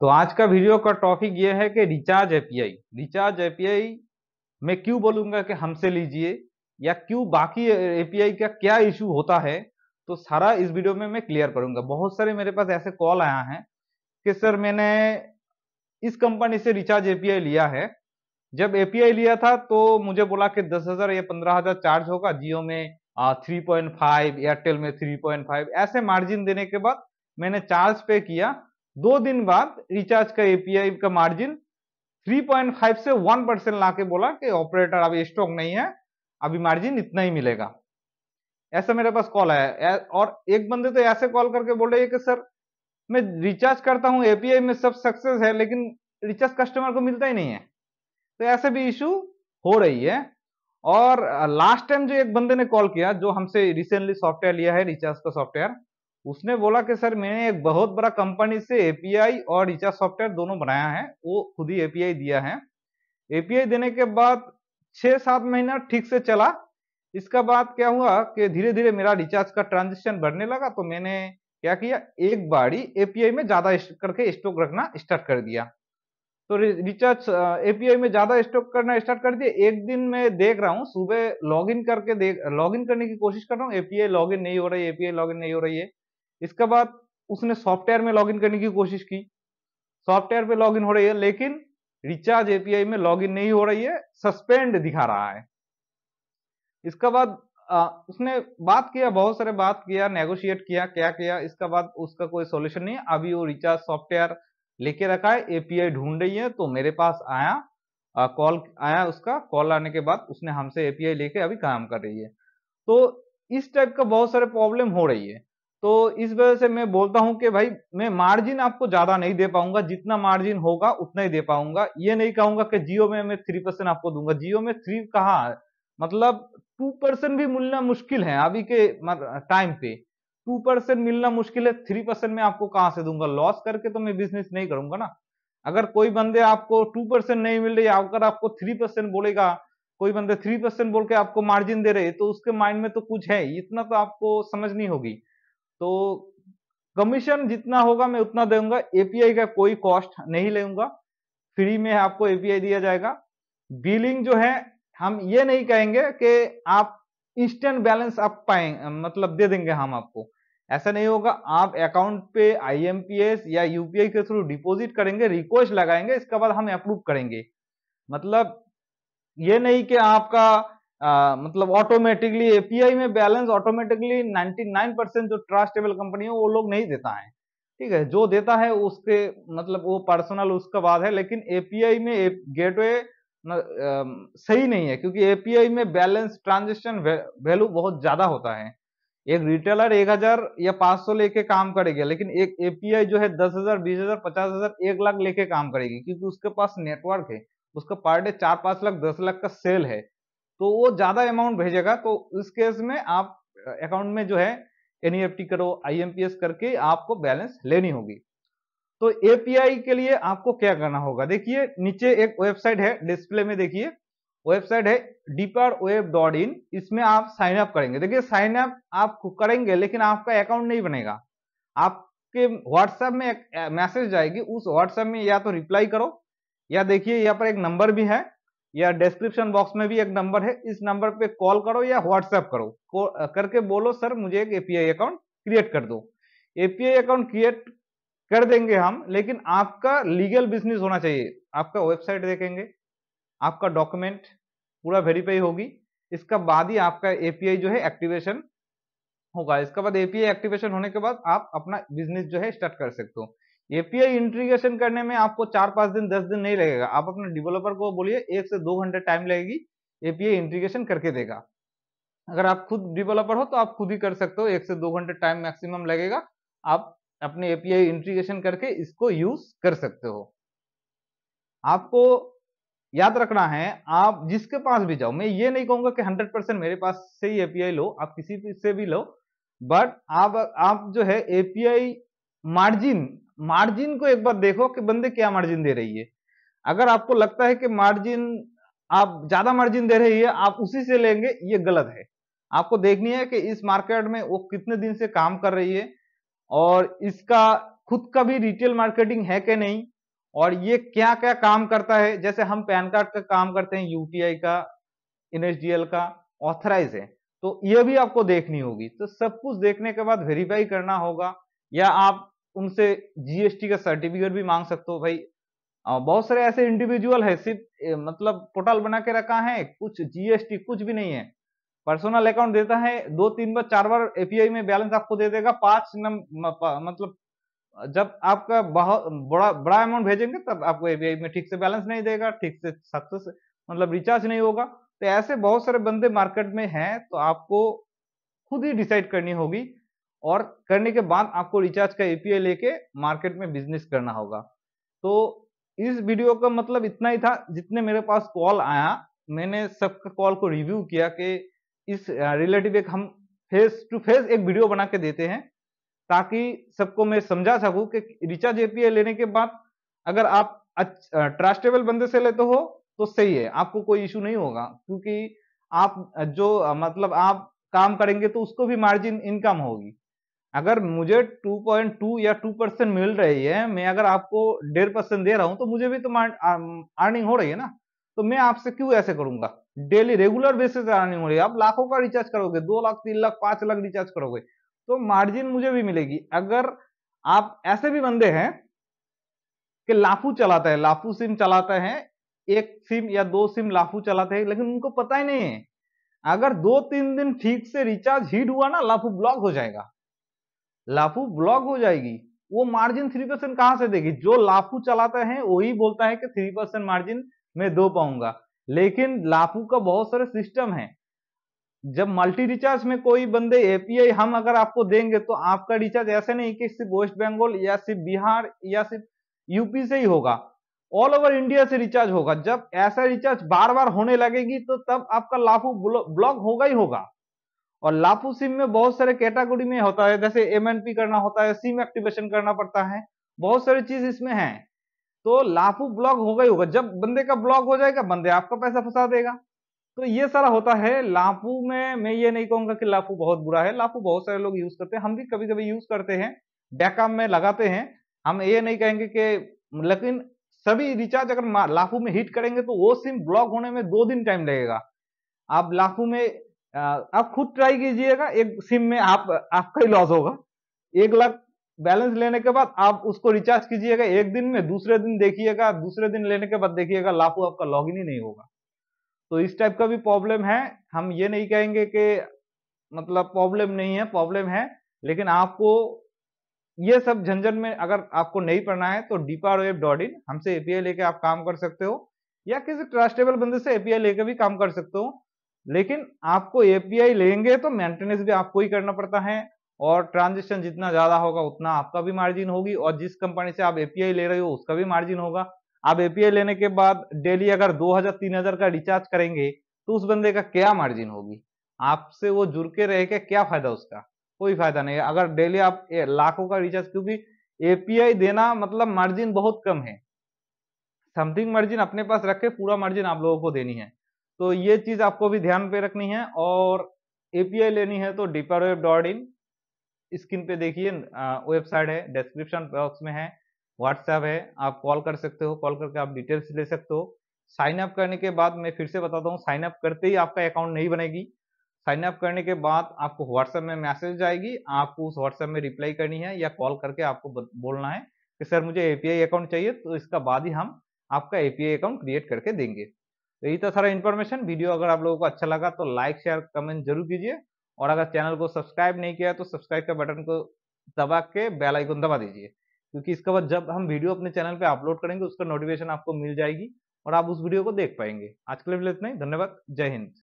तो आज का वीडियो का टॉपिक ये है कि रिचार्ज एपीआई रिचार्ज एपीआई मैं क्यों बोलूंगा कि हमसे लीजिए या क्यों बाकी एपीआई का क्या इशू होता है तो सारा इस वीडियो में मैं क्लियर करूंगा बहुत सारे मेरे पास ऐसे कॉल आया है कि सर मैंने इस कंपनी से रिचार्ज एपीआई लिया है जब एपीआई लिया था तो मुझे बोला कि दस हजार या पंद्रह हजार चार्ज होगा जियो में थ्री पॉइंट फाइव एयरटेल में थ्री पॉइंट फाइव ऐसे मार्जिन देने के बाद मैंने चार्ज पे किया दो दिन बाद रिचार्ज का एपीआई का मार्जिन 3.5 से 1 परसेंट के बोला कि ऑपरेटर अभी स्टॉक नहीं है अभी मार्जिन इतना ही मिलेगा ऐसा मेरे पास कॉल आया और एक बंदे तो ऐसे कॉल करके बोल रहे कि सर मैं रिचार्ज करता हूँ एपीआई में सब सक्सेस है लेकिन रिचार्ज कस्टमर को मिलता ही नहीं है तो ऐसे भी इशू हो रही है और लास्ट टाइम जो एक बंदे ने कॉल किया जो हमसे रिसेंटली सॉफ्टवेयर लिया है रिचार्ज का सॉफ्टवेयर उसने बोला कि सर मैंने एक बहुत बड़ा कंपनी से एपीआई और रिचार्ज सॉफ्टवेयर दोनों बनाया है वो खुद ही एपीआई दिया है एपीआई देने के बाद छह सात महीना ठीक से चला इसका बाद क्या हुआ कि धीरे धीरे मेरा रिचार्ज का ट्रांजेक्शन बढ़ने लगा तो मैंने क्या किया एक बारी एपीआई में ज़्यादा करके स्टॉक रखना स्टार्ट कर दिया तो रिचार्ज एपीआई में ज़्यादा स्टॉक करना स्टार्ट कर दिया एक दिन मैं देख रहा हूँ सुबह लॉगिन करके देख लॉगिन करने की कोशिश कर रहा हूँ एपीआई लॉगिन नहीं हो रही है एपीआई लॉगिन नहीं हो रही है इसके बाद उसने सॉफ्टवेयर में लॉगिन करने की कोशिश की सॉफ्टवेयर पे लॉगिन हो रही है लेकिन रिचार्ज एपीआई में लॉगिन नहीं हो रही है सस्पेंड दिखा रहा है इसका बाद उसने बात किया बहुत सारे बात किया नेगोशिएट किया क्या किया इसका बाद उसका कोई सोल्यूशन नहीं अभी वो रिचार्ज सॉफ्टवेयर लेके रखा है एपीआई ढूंढ रही है तो मेरे पास आया कॉल आया उसका कॉल आने के बाद उसने हमसे एपीआई लेके अभी काम कर रही है तो इस टाइप का बहुत सारे प्रॉब्लम हो रही है तो इस वजह से मैं बोलता हूं कि भाई मैं मार्जिन आपको ज्यादा नहीं दे पाऊंगा जितना मार्जिन होगा उतना ही दे पाऊंगा ये नहीं कहूंगा कि जियो में मैं थ्री परसेंट आपको दूंगा जियो में थ्री कहा मतलब टू परसेंट भी मिलना मुश्किल है अभी के टाइम पे टू परसेंट मिलना मुश्किल है थ्री परसेंट में आपको कहां से दूंगा लॉस करके तो मैं बिजनेस नहीं करूंगा ना अगर कोई बंदे आपको टू परसेंट नहीं मिल रही अगर आपको थ्री परसेंट बोलेगा कोई बंदे थ्री परसेंट बोल के आपको मार्जिन दे रहे तो उसके माइंड में तो कुछ है इतना तो आपको समझ नहीं होगी तो कमीशन जितना होगा मैं उतना दूंगा एपीआई का कोई कॉस्ट नहीं लेगा फ्री में आपको एपीआई दिया जाएगा बिलिंग जो है हम ये नहीं कहेंगे कि आप इंस्टेंट बैलेंस आप पाएंगे मतलब दे देंगे हम आपको ऐसा नहीं होगा आप अकाउंट पे आईएमपीएस या यूपीआई के थ्रू डिपॉजिट करेंगे रिक्वेस्ट लगाएंगे इसके बाद हम अप्रूव करेंगे मतलब ये नहीं कि आपका आ, मतलब ऑटोमेटिकली एपीआई में बैलेंस ऑटोमेटिकली 99 परसेंट जो ट्रस्टेबल कंपनी है वो लोग नहीं देता है ठीक है जो देता है उसके मतलब वो पर्सनल उसका बात है लेकिन एपीआई में गेटवे सही नहीं है क्योंकि एपीआई में बैलेंस ट्रांजेक्शन वैल्यू बहुत ज्यादा होता है एक रिटेलर एक हजार या पांच सौ लेके काम करेगा लेकिन एक एपीआई जो है दस हजार बीस हजार पचास हजार एक लाख लेके काम करेगी क्योंकि उसके पास नेटवर्क है उसका पर डे चार पांच लाख दस लाख का सेल है तो वो ज्यादा अमाउंट भेजेगा तो इस केस में आप अकाउंट में जो है एनईएफटी e करो आईएमपीएस करके आपको बैलेंस लेनी होगी तो एपीआई के लिए आपको क्या करना होगा देखिए नीचे एक वेबसाइट है डिस्प्ले में देखिए वेबसाइट है डीपर वेब डॉट इन इसमें आप साइन अप करेंगे देखिए साइन अप आप करेंगे लेकिन आपका अकाउंट नहीं बनेगा आपके व्हाट्सएप में एक मैसेज जाएगी उस व्हाट्सएप में या तो रिप्लाई करो या देखिए यहाँ पर एक नंबर भी है या डिस्क्रिप्शन बॉक्स में भी एक नंबर है इस नंबर पे कॉल करो या व्हाट्सएप करो करके बोलो सर मुझे एक एपीआई अकाउंट क्रिएट कर दो एपीआई अकाउंट क्रिएट कर देंगे हम लेकिन आपका लीगल बिजनेस होना चाहिए आपका वेबसाइट देखेंगे आपका डॉक्यूमेंट पूरा वेरीफाई होगी इसका बाद ही आपका एपीआई जो है एक्टिवेशन होगा इसके बाद एपीआई एक्टिवेशन होने के बाद आप अपना बिजनेस जो है स्टार्ट कर सकते हो एपीआई इंटीग्रेशन करने में आपको चार पांच दिन दस दिन नहीं लगेगा आप अपने डेवलपर को बोलिए एक से दो घंटे टाइम लगेगी एपीआई इंटीग्रेशन करके देगा अगर आप खुद डेवलपर हो तो आप खुद ही कर सकते हो एक से दो घंटे टाइम मैक्सिमम लगेगा आप अपने एपीआई इंटीग्रेशन करके इसको यूज कर सकते हो आपको याद रखना है आप जिसके पास भी जाओ मैं ये नहीं कहूंगा कि हंड्रेड परसेंट मेरे पास से ही एपीआई लो आप किसी से भी लो बट आप आप जो है एपीआई मार्जिन मार्जिन को एक बार देखो कि बंदे क्या मार्जिन दे रही है अगर आपको लगता है कि मार्जिन आप ज्यादा मार्जिन दे रही है आप उसी से लेंगे ये गलत है आपको देखनी है कि इस मार्केट में वो कितने दिन से काम कर रही है और इसका खुद का भी रिटेल मार्केटिंग है कि नहीं और ये क्या क्या काम करता है जैसे हम पैन कार्ड का काम करते हैं यूटीआई का एन का ऑथराइज है तो ये भी आपको देखनी होगी तो सब कुछ देखने के बाद वेरीफाई करना होगा या आप उनसे जीएसटी का सर्टिफिकेट भी मांग सकते हो भाई बहुत सारे ऐसे इंडिविजुअल है सिर्फ मतलब पोर्टल बना के रखा है कुछ जीएसटी कुछ भी नहीं है पर्सनल अकाउंट देता है दो तीन बार चार बार एपीआई में बैलेंस आपको दे देगा पांच मतलब जब आपका बहुत बड़ा बड़ा अमाउंट भेजेंगे तब आपको एपीआई में ठीक से बैलेंस नहीं देगा ठीक से सक्सेस मतलब रिचार्ज नहीं होगा तो ऐसे बहुत सारे बंदे मार्केट में हैं तो आपको खुद ही डिसाइड करनी होगी और करने के बाद आपको रिचार्ज का एपीआई लेके मार्केट में बिजनेस करना होगा तो इस वीडियो का मतलब इतना ही था जितने मेरे पास कॉल आया मैंने सबका कॉल को रिव्यू किया कि इस रिलेटिव एक हम फेस टू फेस एक वीडियो बना के देते हैं ताकि सबको मैं समझा सकूं कि रिचार्ज एपीआई लेने के बाद अगर आप ट्रस्टेबल बंदे से लेते हो तो सही है आपको कोई इशू नहीं होगा क्योंकि आप जो मतलब आप काम करेंगे तो उसको भी मार्जिन इनकम होगी अगर मुझे 2.2 या 2 परसेंट मिल रही है मैं अगर आपको डेढ़ परसेंट दे रहा हूं तो मुझे भी तो अर्निंग हो रही है ना तो मैं आपसे क्यों ऐसे करूंगा डेली रेगुलर बेसिस अर्निंग हो रही है आप लाखों का रिचार्ज करोगे दो लाख तीन लाख पांच लाख रिचार्ज करोगे तो मार्जिन मुझे भी मिलेगी अगर आप ऐसे भी बंदे हैं कि लाफू चलाता है लाफू सिम चलाता है एक सिम या दो सिम लाफू चलाते हैं लेकिन उनको पता ही नहीं है अगर दो तीन दिन ठीक से रिचार्ज हीट हुआ ना लाफू ब्लॉक हो जाएगा लाफू ब्लॉक हो जाएगी वो मार्जिन थ्री परसेंट कहाँ से देगी जो लाफू चलाता है वही बोलता है कि थ्री परसेंट मार्जिन में दो पाऊंगा लेकिन लाफू का बहुत सारे सिस्टम है जब मल्टी रिचार्ज में कोई बंदे एपीआई हम अगर आपको देंगे तो आपका रिचार्ज ऐसे नहीं कि सिर्फ वेस्ट बंगाल या सिर्फ बिहार या सिर्फ यूपी से ही होगा ऑल ओवर इंडिया से रिचार्ज होगा जब ऐसा रिचार्ज बार बार होने लगेगी तो तब आपका लाफू ब्लॉक होगा ही होगा और लाफू सिम में बहुत सारे कैटेगोरी में होता है जैसे पी करना होता है सिम एक्टिवेशन करना पड़ता है बहुत सारी चीज इसमें है तो लाफू ब्लॉक होगा ही होगा जब बंदे का ब्लॉक हो जाएगा बंदे आपका पैसा फंसा देगा तो ये सारा होता है लाफू में मैं ये नहीं कहूंगा कि लाफू बहुत बुरा है लाफू बहुत सारे लोग यूज करते हैं हम भी कभी कभी यूज करते हैं बैकअप में लगाते हैं हम ये नहीं कहेंगे कि लेकिन सभी रिचार्ज अगर लाफू में हिट करेंगे तो वो सिम ब्लॉक होने में दो दिन टाइम लगेगा आप लाफू में आप खुद ट्राई कीजिएगा एक सिम में आप आपका ही लॉस होगा एक लाख बैलेंस लेने के बाद आप उसको रिचार्ज कीजिएगा एक दिन में दूसरे दिन देखिएगा दूसरे दिन लेने के बाद देखिएगा लाखों आपका लॉग इन ही नहीं होगा तो इस टाइप का भी प्रॉब्लम है हम ये नहीं कहेंगे कि मतलब प्रॉब्लम नहीं है प्रॉब्लम है लेकिन आपको ये सब झंझट में अगर आपको नहीं पढ़ना है तो डीपार वेब डॉट इन हमसे एपीआई लेके आप काम कर सकते हो या किसी ट्रस्टेबल बंदे से एपीआई लेके भी काम कर सकते हो लेकिन आपको एपीआई लेंगे तो मेंटेनेंस भी आपको ही करना पड़ता है और ट्रांजेक्शन जितना ज्यादा होगा उतना आपका भी मार्जिन होगी और जिस कंपनी से आप एपीआई ले रहे हो उसका भी मार्जिन होगा आप एपीआई लेने के बाद डेली अगर 2000 3000 का रिचार्ज करेंगे तो उस बंदे का क्या मार्जिन होगी आपसे वो जुड़ के रह के क्या फायदा उसका कोई फायदा नहीं अगर डेली आप लाखों का रिचार्ज क्योंकि एपीआई देना मतलब मार्जिन बहुत कम है समथिंग मार्जिन अपने पास रखे पूरा मार्जिन आप लोगों को देनी है तो ये चीज आपको भी ध्यान पे रखनी है और एपीआई लेनी है तो deeper web dot in screen पे देखिए वेबसाइट है डिस्क्रिप्शन बॉक्स में है व्हाट्सएप है आप कॉल कर सकते हो कॉल करके आप डिटेल्स ले सकते हो साइन अप करने के बाद मैं फिर से बताता हूँ साइन अप करते ही आपका अकाउंट नहीं बनेगी साइन अप करने के बाद आपको व्हाट्सएप में मैसेज जाएगी आपको उस व्हाट्सएप में रिप्लाई करनी है या कॉल करके आपको बोलना है कि सर मुझे एपीआई अकाउंट चाहिए तो इसका बाद ही हम आपका एपीआई अकाउंट क्रिएट करके देंगे तो यही था तो सारा इन्फॉर्मेशन वीडियो अगर आप लोगों को अच्छा लगा तो लाइक शेयर कमेंट जरूर कीजिए और अगर चैनल को सब्सक्राइब नहीं किया तो सब्सक्राइब के बटन को दबा के बेल आइकन दबा दीजिए क्योंकि इसके बाद जब हम वीडियो अपने चैनल पे अपलोड करेंगे उसका नोटिफिकेशन आपको मिल जाएगी और आप उस वीडियो को देख पाएंगे आज के लिए इतना ही धन्यवाद जय हिंद